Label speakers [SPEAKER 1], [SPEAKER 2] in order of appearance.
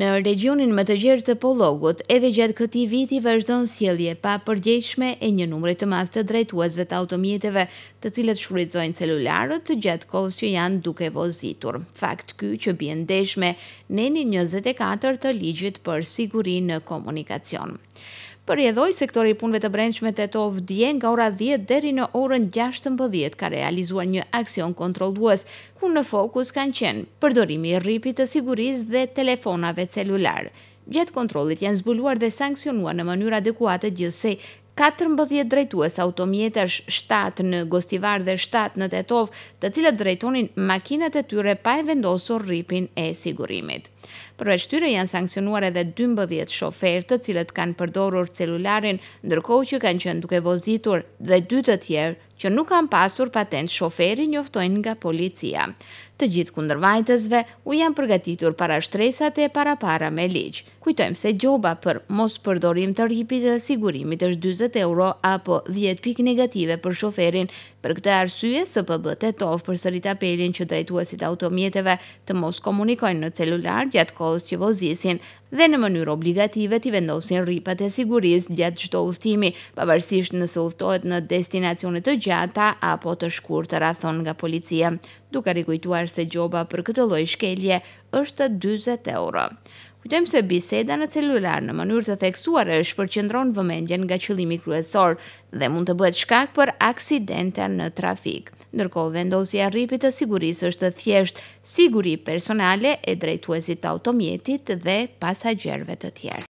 [SPEAKER 1] në regionin më të gjerë të Pologut, edhe gjatë këtij viti vazhdon sjellje pa përgjegjshme e një numri të madh të drejtuesve të automjeteve, të cilët shfrytëzojnë celularët gjatë kohës që janë duke vozitur. Fakt ky që bën ndeshme në 24 të ligjit për sigurinë në komunikacion përjedhoj sektori i punve të brendshme të to vdje nga ora 10 deri në orën 16 ka realizuar një aksion kontrolues, ku në fokus kanë qenë përdorimi i ripit të siguriz dhe telefonave celular. Gjetë kontrolit janë zbuluar dhe sankcionuar në mënyra adekuate gjithsej 14 drejtues automjetesh 7 në Gostivar dhe 7 në Tetov, të cilët drejtonin makinat e tyre pa e vendosur rripin e sigurimit. Përveç tyre janë sankcionuar edhe 12 shofer të cilët kanë përdorur celularin, ndërkohë që kanë qenë duke vozitur dhe dy të tjerë që nuk kanë pasur patent shoferi njoftojnë nga policia. Të gjithë kundërvajtësve u janë përgatitur para shtresat e para para me ligjë. Kujtojmë se gjoba për mos përdorim të rripit dhe sigurimit është 20 euro apo 10 pik negative për shoferin për këtë arsye së përbët e tovë për sërit apelin që drejtuasit automjeteve të mos komunikojnë në celular gjatë kohës që vozisin dhe në mënyrë obligative të vendosin rripat e siguris gjatë gjithë të uhtimi, pavarësisht nësë uhtohet në destinacionit të gjata apo të shkurë të rathon nga policia, duke rikujtuar se gjoba për këtë loj shkelje është 20 euro. Kujtojmë se biseda në celular në mënyrë të theksuar e është për qëndron vëmendjen nga qëlimi kryesor dhe mund të bëhet shkak për aksidente në trafik. Ndërko vendosja rripit të siguris është të thjesht siguri personale e drejtuesit automjetit dhe pasajgjerve të tjerë.